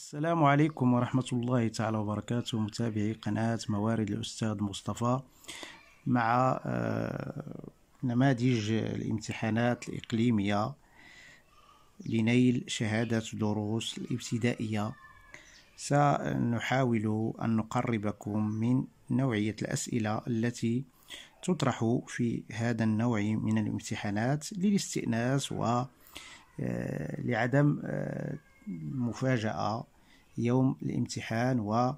السلام عليكم ورحمة الله تعالى وبركاته متابعي قناة موارد الأستاذ مصطفى مع آه، نماذج الامتحانات الإقليمية لنيل شهادة دروس الابتدائية سنحاول أن نقربكم من نوعية الأسئلة التي تطرح في هذا النوع من الامتحانات للاستئناس و آه، لعدم المفاجأة آه، يوم الامتحان و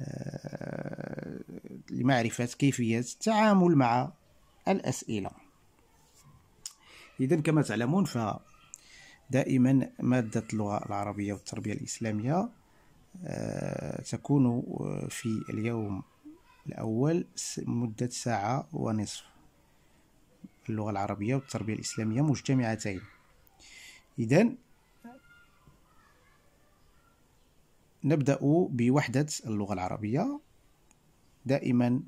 آه، لمعرفة كيفية التعامل مع الأسئلة إذا كما تعلمون فدائما مادة اللغة العربية والتربية الإسلامية آه، تكون آه، في اليوم الأول مدة ساعة ونصف اللغة العربية والتربية الإسلامية مجتمعتين إذا نبدأ بوحدة اللغة العربية دائما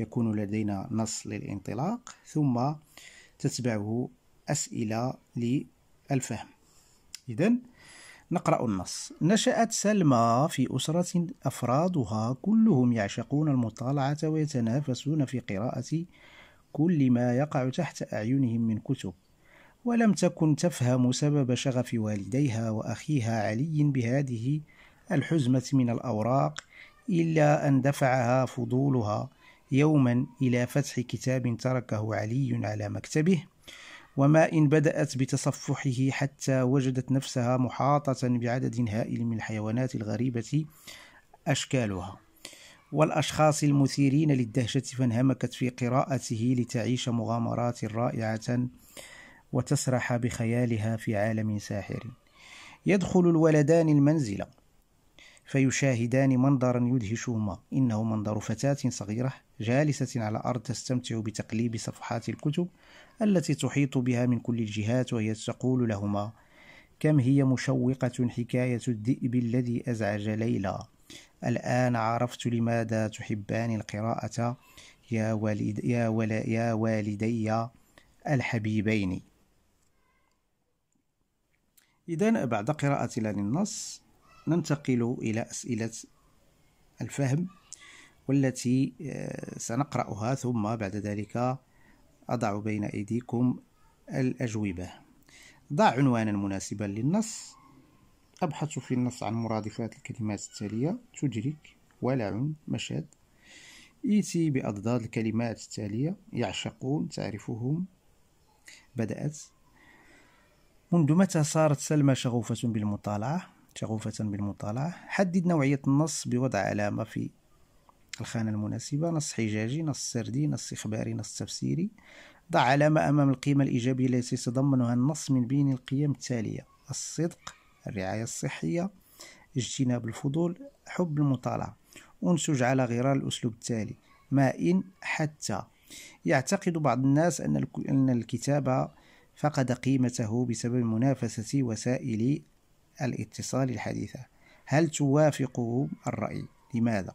يكون لدينا نص للانطلاق ثم تتبعه أسئلة للفهم إذا نقرأ النص نشأت سلمى في أسرة أفرادها كلهم يعشقون المطالعة ويتنافسون في قراءة كل ما يقع تحت أعينهم من كتب ولم تكن تفهم سبب شغف والديها وأخيها علي بهذه الحزمة من الأوراق إلا أن دفعها فضولها يوما إلى فتح كتاب تركه علي على مكتبه وما إن بدأت بتصفحه حتى وجدت نفسها محاطة بعدد هائل من الحيوانات الغريبة أشكالها والأشخاص المثيرين للدهشة فانهمكت في قراءته لتعيش مغامرات رائعة وتسرح بخيالها في عالم ساحر يدخل الولدان المنزل فيشاهدان منظرا يدهشهما إنه منظر فتاة صغيرة جالسة على أرض تستمتع بتقليب صفحات الكتب التي تحيط بها من كل الجهات وهي تقول لهما كم هي مشوقة حكاية الذئب الذي أزعج ليلى الآن عرفت لماذا تحبان القراءة يا, والد يا, ول يا والدي الحبيبين إذا بعد قراءة للنص ننتقل إلى أسئلة الفهم والتي آه، سنقرأها ثم بعد ذلك أضع بين أيديكم الأجوبة ضع عنوانا مناسبا للنص أبحث في النص عن مرادفات الكلمات التالية تدرك ولع مشهد إيتي بأضداد الكلمات التالية يعشقون تعرفهم بدأت منذ متى صارت سلمى شغوفة بالمطالعة؟ شغوفة بالمطالعة حدد نوعية النص بوضع علامة في الخانة المناسبة نص حجاجي نص سردي نص إخباري نص تفسيري ضع علامة أمام القيمة الإيجابية التي يتضمنها النص من بين القيم التالية الصدق الرعاية الصحية اجتناب الفضول حب المطالعة أنسج على غرار الأسلوب التالي ما إن حتى يعتقد بعض الناس أن الكتابة فقد قيمته بسبب منافسة وسائل الاتصال الحديثة هل توافقه الرأي؟ لماذا؟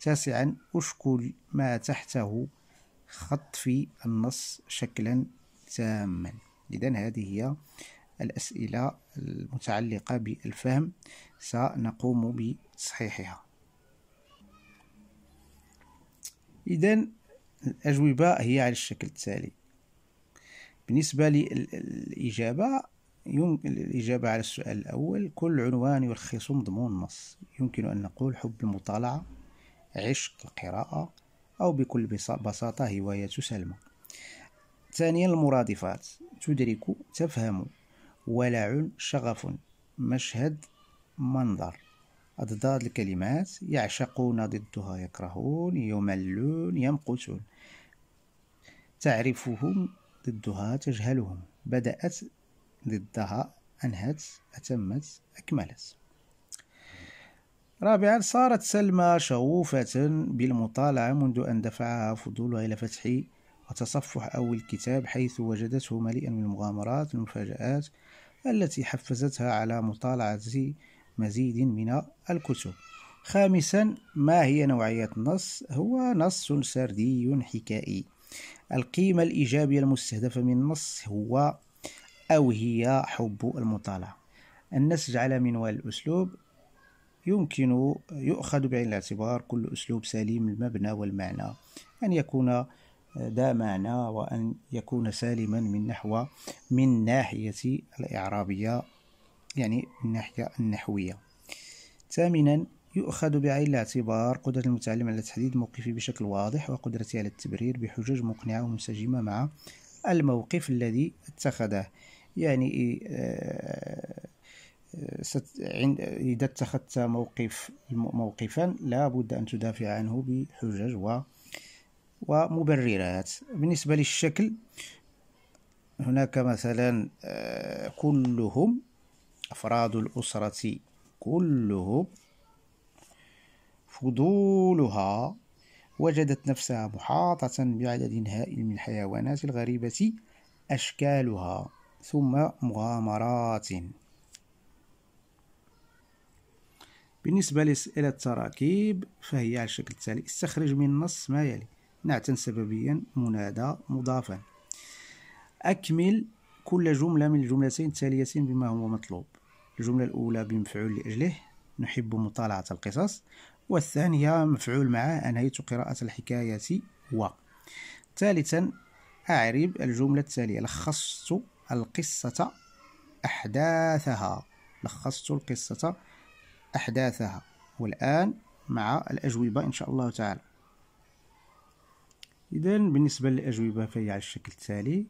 تاسعا أشكل ما تحته خط في النص شكلا تاما إذا هذه هي الأسئلة المتعلقة بالفهم سنقوم بتصحيحها إذا الأجوبة هي على الشكل التالي بالنسبة للإجابة يمكن الإجابة على السؤال الأول كل عنوان يلخص مضمون نص يمكن أن نقول حب المطالعة عشق القراءة أو بكل بساطة هواية سلمى ثانيا المرادفات تدرك تفهم ولع شغف مشهد منظر أضداد الكلمات يعشقون ضدها يكرهون يملون يمقتون تعرفهم ضدها تجهلهم بدأت ضدها أنهت أتمت أكملت رابعا صارت سلمى شغوفة بالمطالعة منذ أن دفعها فضولها إلى فتح وتصفح أول الكتاب حيث وجدته مليئا بالمغامرات والمفاجآت التي حفزتها على مطالعة مزيد من الكتب خامسا ما هي نوعية النص؟ هو نص سردي حكائي القيمة الإيجابية المستهدفة من النص هو أو هي حب المطالعة النسج على منوال الأسلوب يمكن يؤخذ بعين الاعتبار كل أسلوب سليم المبنى والمعنى أن يكون ذا معنى وأن يكون سالما من نحو من ناحية الإعرابية يعني من ناحية النحوية ثامنا يؤخذ بعين الاعتبار قدرة المتعلم على تحديد موقفه بشكل واضح وقدرته على التبرير بحجج مقنعة ومنسجمة مع الموقف الذي اتخذه يعني آه، عند إذا اتخذت موقف موقفا لا بد أن تدافع عنه بحجج و ومبررات بالنسبة للشكل هناك مثلا آه، كلهم أفراد الأسرة كلهم فضولها وجدت نفسها محاطة بعدد هائل من الحيوانات الغريبة أشكالها ثم مغامرات بالنسبة لأسئلة التراكيب فهي على الشكل التالي استخرج من النص ما يلي نعتا سببيا منادى مضافا أكمل كل جملة من الجملتين التاليتين بما هو مطلوب الجملة الأولى بمفعول لأجله نحب مطالعة القصص والثانية مفعول معه أنهيت قراءة الحكاية و ثالثا أعرب الجملة التالية لخصت القصة أحداثها لخصت القصة أحداثها والآن مع الأجوبة إن شاء الله تعالى إذا بالنسبة للأجوبة فهي على الشكل التالي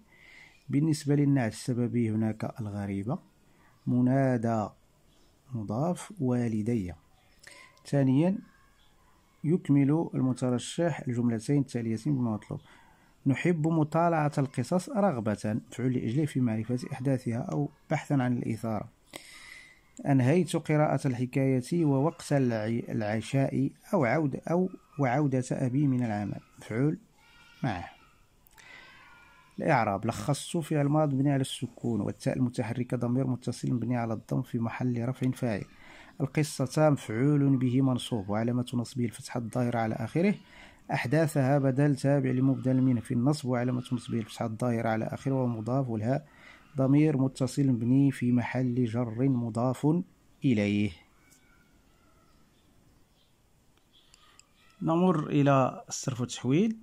بالنسبة للنعت السببي هناك الغريبة منادى مضاف والدي ثانيا يكمل المترشح الجملتين التاليتين بما مطلوب نحب مطالعة القصص رغبة فعل لأجله في معرفة أحداثها أو بحثا عن الإثارة أنهيت قراءة الحكاية ووقت العشاء أو عودة أو وعودة أبي من العمل فعل معه الإعراب لخصت في الماضي مبني على السكون والتاء المتحركة ضمير متصل مبني على الضم في محل رفع فاعل القصة مفعول به منصوب وعلامة نصبه الفتحة الظاهرة على آخره أحداثها بدل تابع لمبدل من في النصب وعلامة نصبه الفتحة الظاهرة على آخره ومضاف والهاء ضمير متصل مبني في محل جر مضاف إليه نمر إلى الصرف والتحويل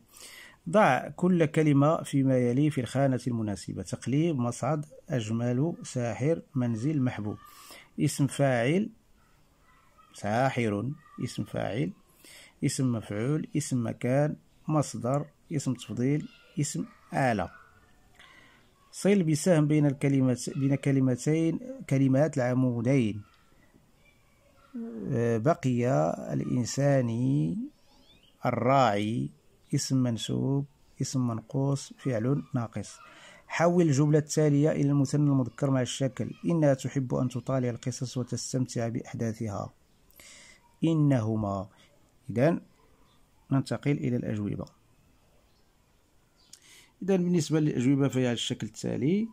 ضع كل كلمة فيما يلي في الخانة المناسبة تقليب مصعد أجمل ساحر منزل محبوب اسم فاعل ساحر اسم فاعل اسم مفعول اسم مكان مصدر اسم تفضيل اسم آلة صل بسهم بين الكلمات بين كلمتين كلمات العمودين آه، بقي الإنساني الراعي اسم منسوب اسم منقوص فعل ناقص حول الجملة التالية إلى المثنى المذكر مع الشكل إنها تحب أن تطالع القصص وتستمتع بأحداثها إنهما إذا ننتقل إلى الأجوبة إذا بالنسبة للأجوبة فهي على الشكل التالي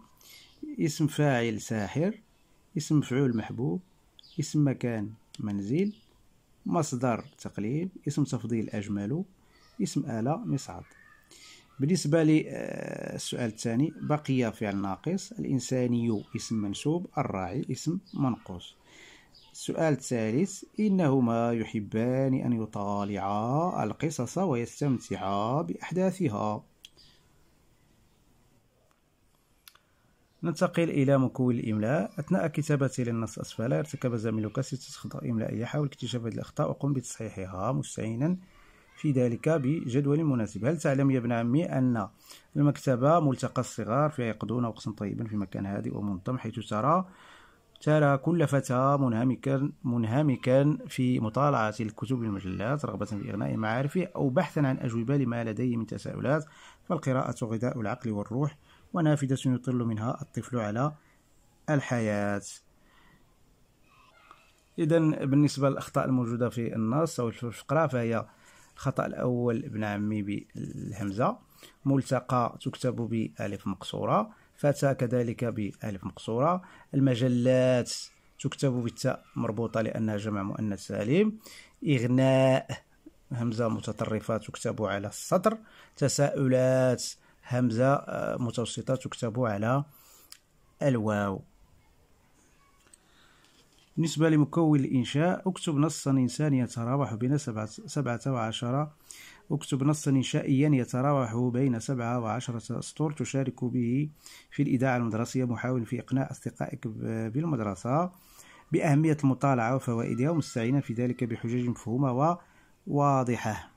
اسم فاعل ساحر اسم مفعول محبوب اسم مكان منزل مصدر تقليد اسم تفضيل أجمل اسم آلة مصعد بالنسبة للسؤال آه، الثاني بقي فعل ناقص الإنساني اسم منسوب الراعي اسم منقوص السؤال الثالث إنهما يحبان أن يطالعا القصص ويستمتعا بأحداثها ننتقل إلى مكون الإملاء أثناء كتابتي للنص أسفل ارتكب زميلك ستة أخطاء إملائية حاول اكتشاف هذه الأخطاء وقم بتصحيحها مستعينا في ذلك بجدول مناسب هل تعلم يا ابن عمي أن المكتبة ملتقى الصغار فيها يقضون وقتا طيبا في مكان هادئ ومنظم حيث ترى ترى كل فتى منهمكا منهمكا في مطالعة الكتب والمجلات رغبة في إغناء معارفه أو بحثا عن أجوبة لما لديه من تساؤلات فالقراءة غذاء العقل والروح ونافذة يطل منها الطفل على الحياة إذا بالنسبة للأخطاء الموجودة في النص أو في الفقرة فهي الخطأ الأول ابن عمي بالهمزة ملتقى تكتب بألف مقصورة فتى كذلك بألف مقصورة المجلات تكتب بالتاء مربوطة لأنها جمع مؤنث سالم إغناء همزة متطرفة تكتب على السطر تساؤلات همزة آه، متوسطة تكتب على الواو بالنسبة لمكون الإنشاء اكتب نصا إنسان يتراوح بين سبعة وعشرة اكتب نصا إنشائيا يتراوح بين سبعة وعشرة سطور تشارك به في الإذاعة المدرسية محاول في إقناع أصدقائك بالمدرسة بأهمية المطالعة وفوائدها ومستعينا في ذلك بحجج مفهومة وواضحة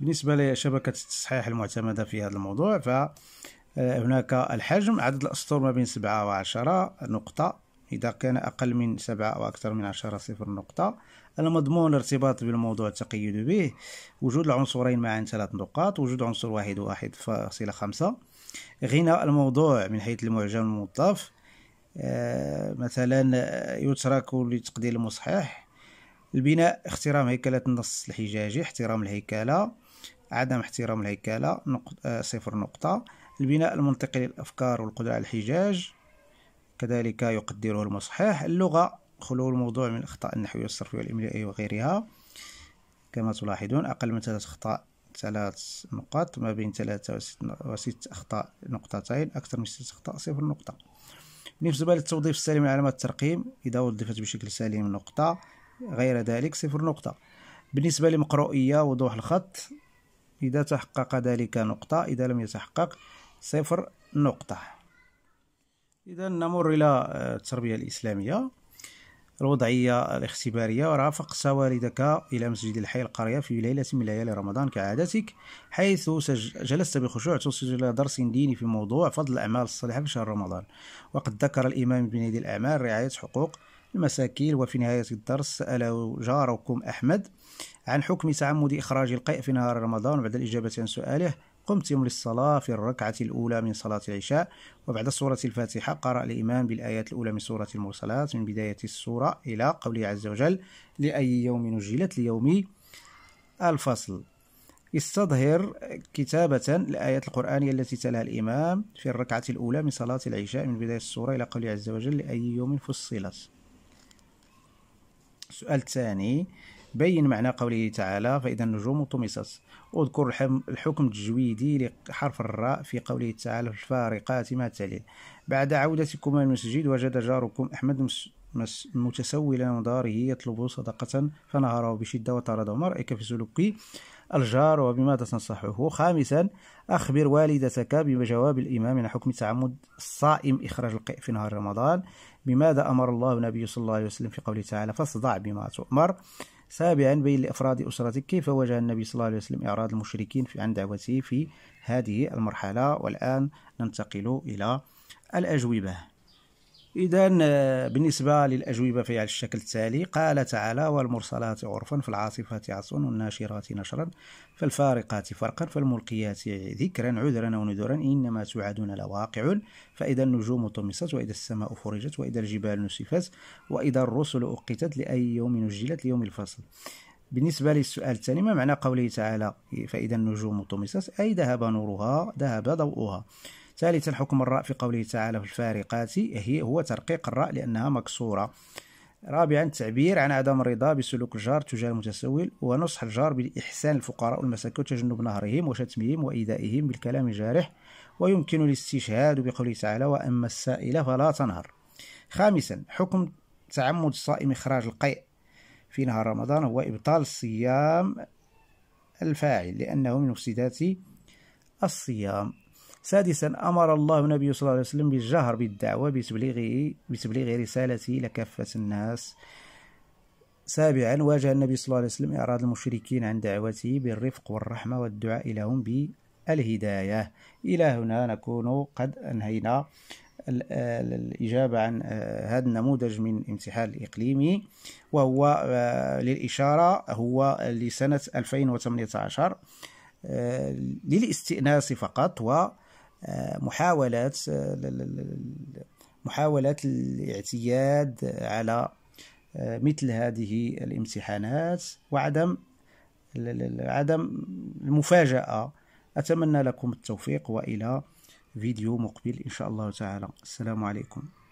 بالنسبة لشبكة التصحيح المعتمدة في هذا الموضوع فهناك الحجم عدد الأسطور ما بين سبعة وعشرة نقطة إذا كان أقل من سبعة أو أكثر من عشرة صفر نقطة المضمون الارتباط بالموضوع التقييد به وجود العنصرين معا ثلاث نقاط وجود عنصر واحد واحد فاصلة خمسة غنى الموضوع من حيث المعجم المضاف آه مثلا آه، يترك لتقدير المصحح البناء احترام هيكلة النص الحجاجي احترام الهيكلة عدم احترام الهيكلة نقط... آه صفر نقطة البناء المنطقي للأفكار والقدرة على الحجاج كذلك يقدره المصحح اللغة خلو الموضوع من الأخطاء النحوية والصرفية والإملائية وغيرها كما تلاحظون أقل من ثلاث أخطاء ثلاث نقاط ما بين ثلاثة وست أخطاء نقطتين أكثر من ست أخطاء صفر نقطة بالنسبة للتوظيف السليم لعلامة الترقيم إذا وظفت بشكل سليم نقطة غير ذلك صفر نقطة بالنسبة لمقروئية وضوح الخط إذا تحقق ذلك نقطة إذا لم يتحقق صفر نقطة إذا نمر إلى آه، التربية الإسلامية الوضعية الاختبارية رافق والدك إلى مسجد الحي القرية في ليلة من ليالي رمضان كعادتك حيث جلست بخشوع تسجل درس ديني في موضوع فضل الأعمال الصالحة في شهر رمضان وقد ذكر الإمام ابن يدي الأعمال رعاية حقوق المساكين وفي نهاية الدرس سأل جاركم أحمد عن حكم تعمد إخراج القيء في نهار رمضان بعد الإجابة عن سؤاله قمتم للصلاة في الركعة الأولى من صلاة العشاء وبعد سورة الفاتحة قرأ الإمام بالآيات الأولى من سورة المرسلات من بداية السورة إلى قوله عز وجل لأي يوم نجلت ليوم الفصل استظهر كتابة الآيات القرآنية التي تلاها الإمام في الركعة الأولى من صلاة العشاء من بداية السورة إلى قوله عز وجل لأي يوم فصلت السؤال الثاني بين معنى قوله تعالى فإذا النجوم طمست أذكر الحكم التجويدي لحرف الراء في قوله تعالى الفارقات ما تلي بعد عودتكما المسجد وجد جاركم أحمد متسولا داره يطلب صدقة فنهره بشدة وطرده ما رأيك في سلوك الجار وبماذا تنصحه خامسا أخبر والدتك بجواب الإمام عن حكم تعمد الصائم إخراج القيء في نهار رمضان بماذا أمر الله النبي صلى الله عليه وسلم في قوله تعالى فاصدع بما تؤمر سابعا بين لأفراد أسرتك كيف واجه النبي صلى الله عليه وسلم إعراض المشركين في عن دعوته في هذه المرحلة والآن ننتقل إلى الأجوبة إذا بالنسبة للأجوبة فهي على الشكل التالي قال تعالى والمرسلات عرفا في العاصفات عصفا والناشرات نشرا فالفارقات فرقا فالملقيات ذكرا عذرا ونذرا إنما توعدون لواقع فإذا النجوم طمست وإذا السماء فرجت وإذا الجبال نسفت وإذا الرسل أقتت لأي يوم نجلت ليوم الفصل بالنسبة للسؤال الثاني ما معنى قوله تعالى فإذا النجوم طمست أي ذهب نورها ذهب ضوءها ثالثا حكم الراء في قوله تعالى في الفارقات هي هو ترقيق الراء لأنها مكسورة رابعا التعبير عن عدم الرضا بسلوك الجار تجاه المتسول ونصح الجار بالإحسان الفقراء والمساكين وتجنب نهرهم وشتمهم وإيذائهم بالكلام الجارح ويمكن الاستشهاد بقوله تعالى وأما السائل فلا تنهر خامسا حكم تعمد الصائم إخراج القيء في نهار رمضان هو إبطال صيام الفاعل لأنه من مفسدات الصيام سادسا أمر الله النبي صلى الله عليه وسلم بالجهر بالدعوة بتبليغه بتبليغ رسالته لكافة الناس سابعا واجه النبي صلى الله عليه وسلم إعراض المشركين عن دعوته بالرفق والرحمة والدعاء لهم بالهداية إلى هنا نكون قد أنهينا الإجابة عن آه، هذا النموذج من امتحان الإقليمي وهو آه، للإشارة هو لسنة 2018 آه، للاستئناس فقط و محاولات آه، محاولات الاعتياد على آه، مثل هذه الامتحانات وعدم عدم المفاجأة أتمنى لكم التوفيق وإلى فيديو مقبل إن شاء الله تعالى السلام عليكم